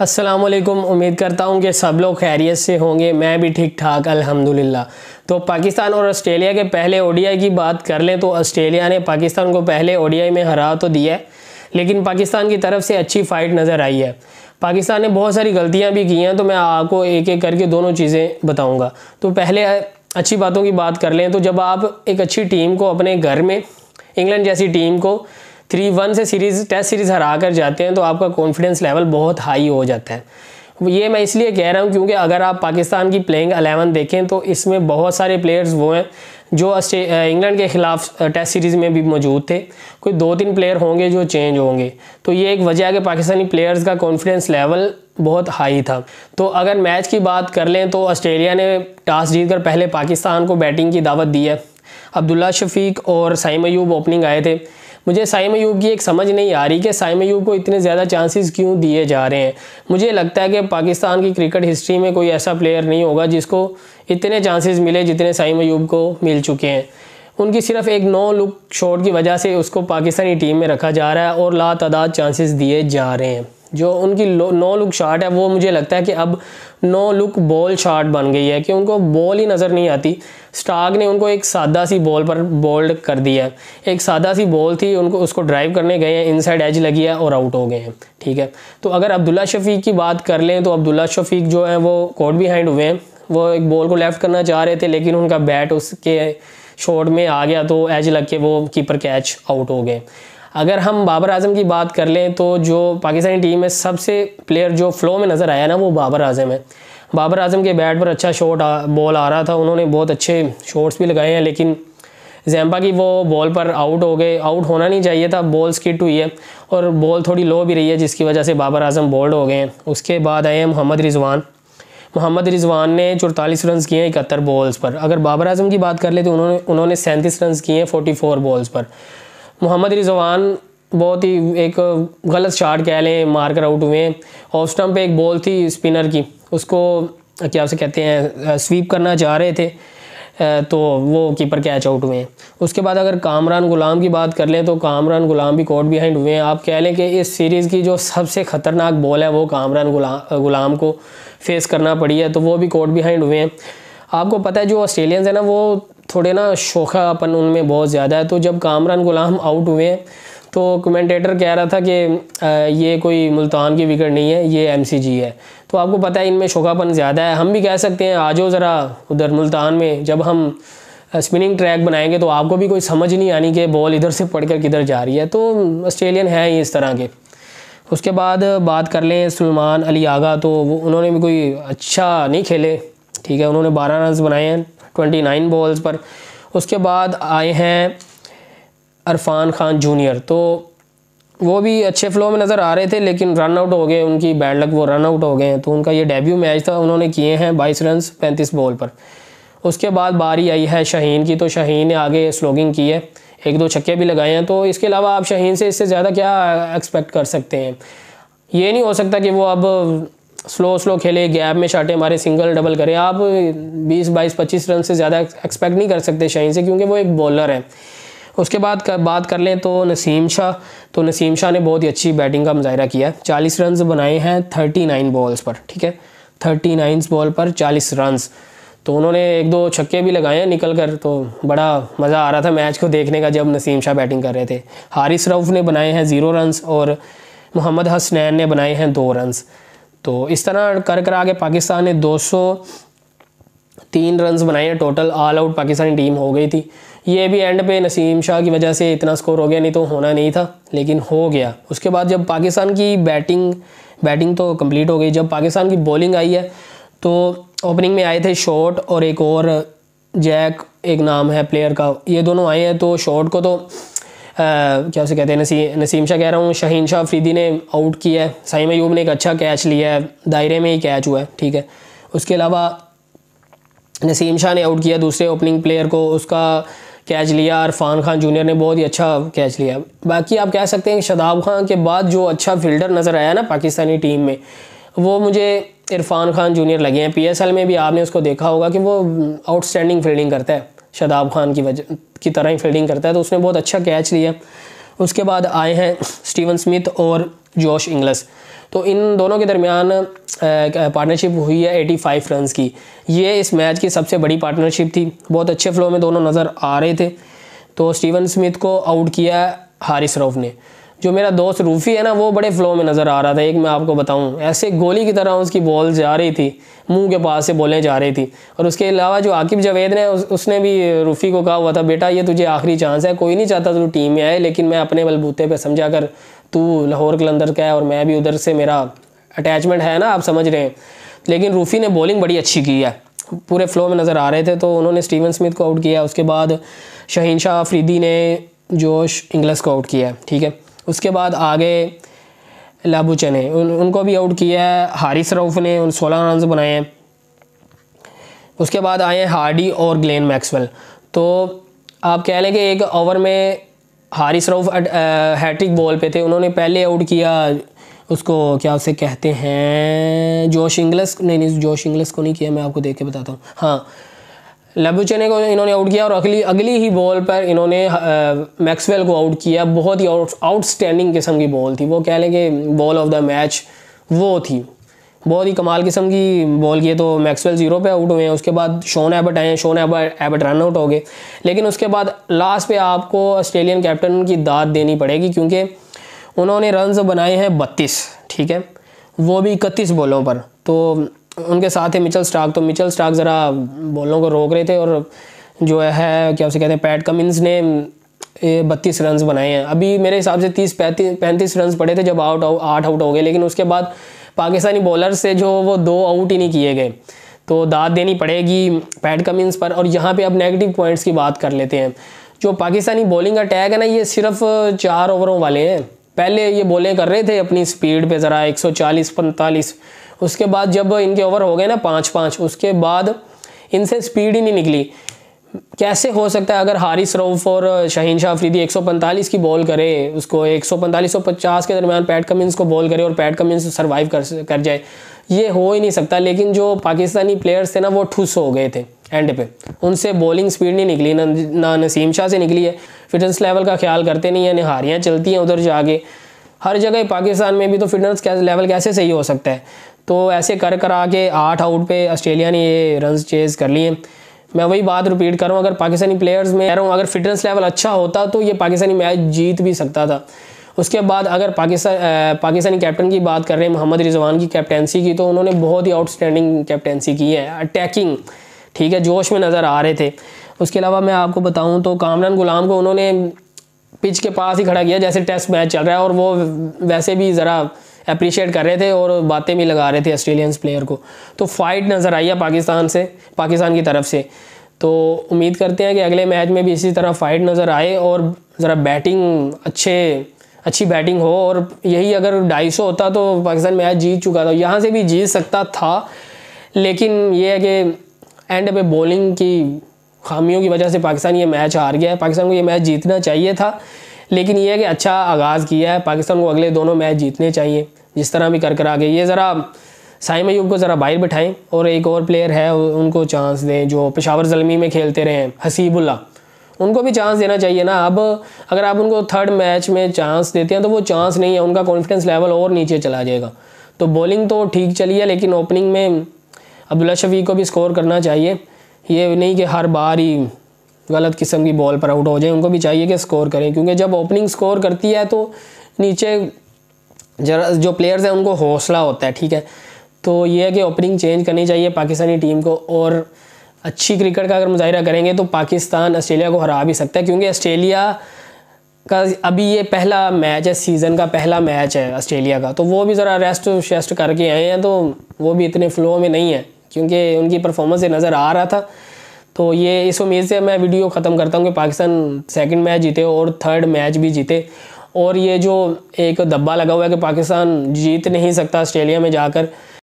असलम उम्मीद करता हूँ कि सब लोग खैरियत से होंगे मैं भी ठीक ठाक अल्हम्दुलिल्लाह तो पाकिस्तान और ऑस्ट्रेलिया के पहले ओडीआई की बात कर लें तो ऑस्ट्रेलिया ने पाकिस्तान को पहले ओडीआई में हरा तो दिया है लेकिन पाकिस्तान की तरफ से अच्छी फ़ाइट नज़र आई है पाकिस्तान ने बहुत सारी गलतियाँ भी की हैं तो मैं आपको एक एक करके दोनों चीज़ें बताऊँगा तो पहले अच्छी बातों की बात कर लें तो जब आप एक अच्छी टीम को अपने घर में इंग्लैंड जैसी टीम को थ्री वन से सीरीज़ टेस्ट सीरीज़ हरा कर जाते हैं तो आपका कॉन्फिडेंस लेवल बहुत हाई हो जाता है ये मैं इसलिए कह रहा हूँ क्योंकि अगर आप पाकिस्तान की प्लेइंग अलेवन देखें तो इसमें बहुत सारे प्लेयर्स वो हैं जो इंग्लैंड के ख़िलाफ़ टेस्ट सीरीज़ में भी मौजूद थे कोई दो तीन प्लेयर होंगे जो चेंज होंगे तो ये एक वजह है कि पाकिस्तानी प्लेयर्स का कॉन्फिडेंस लेवल बहुत हाई था तो अगर मैच की बात कर लें तो ऑस्ट्रेलिया ने टॉस जीतकर पहले पाकिस्तान को बैटिंग की दावत दी है अब्दुल्ला शफीक और साइम अयूब ओपनिंग आए थे मुझे साइम यूब की एक समझ नहीं आ रही कि साइम यूब को इतने ज़्यादा चांसेस क्यों दिए जा रहे हैं मुझे लगता है कि पाकिस्तान की क्रिकेट हिस्ट्री में कोई ऐसा प्लेयर नहीं होगा जिसको इतने चांसेस मिले जितने साइम यूब को मिल चुके हैं उनकी सिर्फ एक नो लुक शॉट की वजह से उसको पाकिस्तानी टीम में रखा जा रहा है और ला लातादाद चांसेस दिए जा रहे हैं जो उनकी नो लुक शॉट है वो मुझे लगता है कि अब नो लुक बॉल शार्ट बन गई है कि उनको बॉल ही नज़र नहीं आती स्टार्क ने उनको एक सादा सी बॉल पर बोल्ड कर दिया है एक सादा सी बॉल थी उनको उसको ड्राइव करने गए हैं इनसाइड एज लगी है और आउट हो गए हैं ठीक है तो अगर अब्दुल्ला शफीक की बात कर लें तो अब्दुल्ला शफीक जो है वो कोट बिहाइंड हुए हैं वो एक बॉल को लेफ़्ट करना चाह रहे थे लेकिन उनका बैट उसके शॉट में आ गया तो एज लग के वो कीपर कैच आउट हो गए अगर हम बाबर आजम की बात कर लें तो जो पाकिस्तानी टीम में सबसे प्लेयर जो फ्लो में नज़र आया ना वो बाबर आजम है बाबर आजम के बैट पर अच्छा शॉट बॉल आ रहा था उन्होंने बहुत अच्छे शॉट्स भी लगाए हैं लेकिन जैम्पा की वो बॉल पर आउट हो गए आउट होना नहीं चाहिए था बॉल स्किट हुई है और बॉल थोड़ी लो भी रही है जिसकी वजह से बाबर आजम बोल्ड हो गए हैं उसके बाद आए हैं मोहम्मद रिजवान मोहम्मद रिजवान ने चौतालीस रन किए हैं इकहत्तर बॉल्स पर अगर बाबर आजम की बात कर ले तो उन्होंने उन्होंने सैंतीस रन किए हैं फोर्टी फोर बॉल्स पर मोहम्मद रिजवान बहुत ही एक गलत शॉट कह लें मारकर आउट हुए हैं ऑफ स्टम्प पे एक बॉल थी स्पिनर की उसको क्या उसे कहते हैं स्वीप करना चाह रहे थे तो वो कीपर कैच आउट हुए हैं उसके बाद अगर कामरान गुलाम की बात कर लें तो कामरान गुलाम भी कोर्ट बिहाइंड हुए हैं आप कह लें कि इस सीरीज़ की जो सबसे ख़तरनाक बॉल है वो कामरान गुलाम गुलाम को फेस करना पड़ी है तो वो भी कॉट बिहाइंड हुए हैं आपको पता है जो ऑस्ट्रेलियंस है ना वो थोड़े ना अपन उनमें बहुत ज़्यादा है तो जब कामरान गुलाम आउट हुए हैं तो कमेंटेटर कह रहा था कि ये कोई मुल्तान की विकेट नहीं है ये एमसीजी है तो आपको पता है इनमें शोखापन ज़्यादा है हम भी कह सकते हैं आज ज़रा उधर मुल्तान में जब हम स्पिनिंग ट्रैक बनाएंगे तो आपको भी कोई समझ नहीं आनी कि बॉल इधर से कर किधर जा रही है तो ऑस्ट्रेलियन है ही इस तरह के उसके बाद बात कर लें सलमान अली आगा तो वो उन्होंने भी कोई अच्छा नहीं खेले ठीक है उन्होंने बारह रन बनाए हैं ट्वेंटी नाइन बॉल्स पर उसके बाद आए हैं अरफान खान जूनियर तो वो भी अच्छे फ्लो में नज़र आ रहे थे लेकिन रन आउट हो गए उनकी बैड लक वो रन आउट हो गए हैं तो उनका ये डेब्यू मैच था उन्होंने किए हैं बाईस रन पैंतीस बॉल पर उसके बाद बारी आई है शहीन की तो शहीन ने आगे स्लोगिंग की है एक दो छक्के भी लगाए हैं तो इसके अलावा आप शहीन से इससे ज़्यादा क्या एक्सपेक्ट कर सकते हैं ये नहीं हो सकता कि वो अब स्लो स्लो खेले गैप में शाटे मारे सिंगल डबल करें आप 20 22 25 रन से ज़्यादा एक्सपेक्ट नहीं कर सकते शाहीन से क्योंकि वो एक बॉलर है उसके बाद कर, बात कर लें तो नसीम शाह तो नसीम शाह ने बहुत ही अच्छी बैटिंग का मुजाहरा किया है चालीस रन बनाए हैं थर्टी नाइन बॉल्स पर ठीक है थर्टी नाइन बॉल पर चालीस रन तो उन्होंने एक दो छक्के भी लगाए हैं निकल कर तो बड़ा मज़ा आ रहा था मैच को देखने का जब नसीम शाह बैटिंग कर रहे थे हारिस रऊफ़ ने बनाए हैं ज़ीरो रन और मोहम्मद हसनैन ने बनाए हैं दो रनस तो इस तरह कर कर आगे पाकिस्तान ने 203 रन्स बनाए हैं total all out Pakistani team हो गई थी ये भी एंड पे नसीम शाह की वजह से इतना स्कोर हो गया नहीं तो होना नहीं था लेकिन हो गया उसके बाद जब पाकिस्तान की बैटिंग बैटिंग तो कंप्लीट हो गई जब पाकिस्तान की बॉलिंग आई है तो ओपनिंग में आए थे शॉट और एक और जैक एक नाम है प्लेयर का ये दोनों आए हैं तो शॉट को तो क्या उसे कहते हैं नसी नसीम शाह कह रहा हूँ शहीन शाह अफरीदी ने आउट किया है साइम ऐब ने एक अच्छा कैच लिया है दायरे में ही कैच हुआ है ठीक है उसके अलावा नसीम शाह ने आउट किया दूसरे ओपनिंग प्लेयर को उसका कैच लिया अरफान खान जूनियर ने बहुत ही अच्छा कैच लिया बाकी आप कह सकते हैं कि शदाब खान के बाद जो अच्छा फील्डर नज़र आया ना पाकिस्तानी टीम में वो मुझे इरफान खान जूनियर लगे हैं पीएसएल में भी आपने उसको देखा होगा कि वो आउटस्टैंडिंग फील्डिंग करता है शदाब खान की वजह की तरह ही फील्डिंग करता है तो उसने बहुत अच्छा कैच लिया उसके बाद आए हैं स्टीवन स्मिथ और जोश इंग्लस तो इन दोनों के दरमियान पार्टनरशिप हुई है 85 रन की ये इस मैच की सबसे बड़ी पार्टनरशिप थी बहुत अच्छे फ्लो में दोनों नज़र आ रहे थे तो स्टीवन स्मिथ को आउट किया हारिस रऊफ़ ने जो मेरा दोस्त रूफ़ी है ना वो बड़े फ्लो में नज़र आ रहा था एक मैं आपको बताऊं ऐसे गोली की तरह उसकी बॉल जा रही थी मुंह के पास से बोलें जा रही थी और उसके अलावा जो आकिब जावेद ने उस, उसने भी रूफ़ी को कहा हुआ था बेटा ये तुझे आखिरी चांस है कोई नहीं चाहता तू टीम में आए लेकिन मैं अपने बलबूते पर समझा कर तू लाहौर कलंदर का है और मैं भी उधर से मेरा अटैचमेंट है ना आप समझ रहे हैं लेकिन रूफ़ी ने बॉलिंग बड़ी अच्छी की है पूरे फ्लो में नज़र आ रहे थे तो उन्होंने स्टीवन स्मिथ को आउट किया उसके बाद शहीन शाह अफरीदी ने जोश इंग्लस को आउट किया ठीक है उसके बाद आगे लाबूचे ने उन, उनको भी आउट किया है हारिस रऊफ ने उन सोलह रन बनाए हैं उसके बाद आए हैं हार्डी और ग्लेन मैक्सवेल तो आप कह लें कि एक ओवर में हारिस रऊफ हैट्रिक बॉल पे थे उन्होंने पहले आउट किया उसको क्या उसे कहते हैं जोश इंग्लस नहीं नहीं जोश इंग्लिस को नहीं किया मैं आपको देख के बताता हूँ हाँ लेबुचेने को इन्होंने आउट किया और अगली अगली ही बॉल पर इन्होंने मैक्सवेल को आउट किया बहुत ही आउटस्टैंडिंग किस्म की बॉल थी वो कह लें कि बॉल ऑफ द मैच वो थी बहुत ही कमाल किस्म की बॉल की है तो मैक्सवेल जीरो पे आउट हुए हैं उसके बाद शोन एबट आए हैं Shaun Abbott Abbott run out हो गए लेकिन उसके बाद लास्ट पे आपको ऑस्ट्रेलियन कैप्टन की दाद देनी पड़ेगी क्योंकि उन्होंने रन बनाए हैं बत्तीस ठीक है वो भी इकतीस बॉलों पर तो उनके साथ है मिचल स्टार्क तो मिचल स्टार्क ज़रा बॉलों को रोक रहे थे और जो है क्या उसे कहते हैं पैट कमिंस ने बत्तीस रन बनाए हैं अभी मेरे हिसाब से तीस पैंतीस पैंतीस रन पड़े थे जब आउट आठ आउट हो गए लेकिन उसके बाद पाकिस्तानी बॉलर से जो वो दो आउट ही नहीं किए गए तो दाद देनी पड़ेगी पैट कमिंस पर और यहाँ पे अब नेगेटिव पॉइंट्स की बात कर लेते हैं जो पाकिस्तानी बॉलिंग अटैक है ना ये सिर्फ चार ओवरों वाले हैं पहले ये बॉलें कर रहे थे अपनी स्पीड पे ज़रा 140 सौ उसके बाद जब इनके ओवर हो गए ना पाँच पाँच उसके बाद इनसे स्पीड ही नहीं निकली कैसे हो सकता है अगर हारिस रऊफ और शहीन शाह अफरीदी 145 की बॉल करे उसको 145 सौ के दरमियान पैट कमिंस को बॉल करे और पैट कमिंस सर्वाइव कर कर जाए ये हो ही नहीं सकता लेकिन जो पाकिस्तानी प्लेयर्स थे ना वो ठुस हो गए थे एंड पे उनसे बॉलिंग स्पीड नहीं निकली ना, ना नसीम शाह से निकली है फिटनेस लेवल का ख्याल करते नहीं है निहारियाँ चलती हैं उधर जाके हर जगह पाकिस्तान में भी तो फिटनेस लेवल कैसे सही हो सकता है तो ऐसे कर करा के आठ आउट पे ऑस्ट्रेलिया ने ये रन चेज़ कर लिए मैं वही बात रिपीट कर रहा हूँ अगर पाकिस्तानी प्लेयर्स में कह रहा हूँ अगर फिटनेस लेवल अच्छा होता तो ये पाकिस्तानी मैच जीत भी सकता था उसके बाद अगर पाकिस्तान पाकिस्तानी कैप्टन की बात कर रहे हैं मोहम्मद रिजवान की कैप्टेंसी की तो उन्होंने बहुत ही आउटस्टैंडिंग कैप्टेंसी की है अटैकिंग ठीक है जोश में नज़र आ रहे थे उसके अलावा मैं आपको बताऊं तो कामरान गुलाम को उन्होंने पिच के पास ही खड़ा किया जैसे टेस्ट मैच चल रहा है और वो वैसे भी ज़रा अप्रिशिएट कर रहे थे और बातें भी लगा रहे थे ऑस्ट्रेलियंस प्लेयर को तो फाइट नज़र आई है पाकिस्तान से पाकिस्तान की तरफ से तो उम्मीद करते हैं कि अगले मैच में भी इसी तरह फाइट नज़र आए और ज़रा बैटिंग अच्छे अच्छी बैटिंग हो और यही अगर ढाई सौ होता तो पाकिस्तान मैच जीत चुका था यहाँ से भी जीत सकता था लेकिन ये है कि एंड पे बॉलिंग की खामियों की वजह से पाकिस्तान ये मैच हार गया है पाकिस्तान को ये मैच जीतना चाहिए था लेकिन ये है कि अच्छा आगाज़ किया है पाकिस्तान को अगले दोनों मैच जीतने चाहिए जिस तरह भी कर कर आ गए ये ज़रा साइम अयूब को ज़रा बाहर बिठाएं और एक और प्लेयर है उनको चांस दें जो पेशावर जलमी में खेलते रहे हैं हसीबुल्ला उनको भी चांस देना चाहिए ना अब अगर आप उनको थर्ड मैच में चांस देते हैं तो वो चांस नहीं है उनका कॉन्फिडेंस लेवल और नीचे चला जाएगा तो बॉलिंग तो ठीक चली है लेकिन ओपनिंग में अब्दुल्ला शफी को भी स्कोर करना चाहिए ये नहीं कि हर बार ही गलत किस्म की बॉल पर आउट हो जाए उनको भी चाहिए कि स्कोर करें क्योंकि जब ओपनिंग स्कोर करती है तो नीचे जरा जो प्लेयर्स हैं उनको हौसला होता है ठीक है तो ये है कि ओपनिंग चेंज करनी चाहिए पाकिस्तानी टीम को और अच्छी क्रिकेट का अगर मुजाहरा करेंगे तो पाकिस्तान ऑस्ट्रेलिया को हरा भी सकता है क्योंकि ऑस्ट्रेलिया का अभी ये पहला मैच है सीज़न का पहला मैच है ऑस्ट्रेलिया का तो वो भी ज़रा रेस्ट शेस्ट करके आए हैं तो वो भी इतने फ्लो में नहीं है क्योंकि उनकी परफॉर्मेंस से नज़र आ रहा था तो ये इस उम्मीद से मैं वीडियो ख़त्म करता हूँ कि पाकिस्तान सेकंड मैच जीते और थर्ड मैच भी जीते और ये जो एक धब्बा लगा हुआ है कि पाकिस्तान जीत नहीं सकता ऑस्ट्रेलिया में जाकर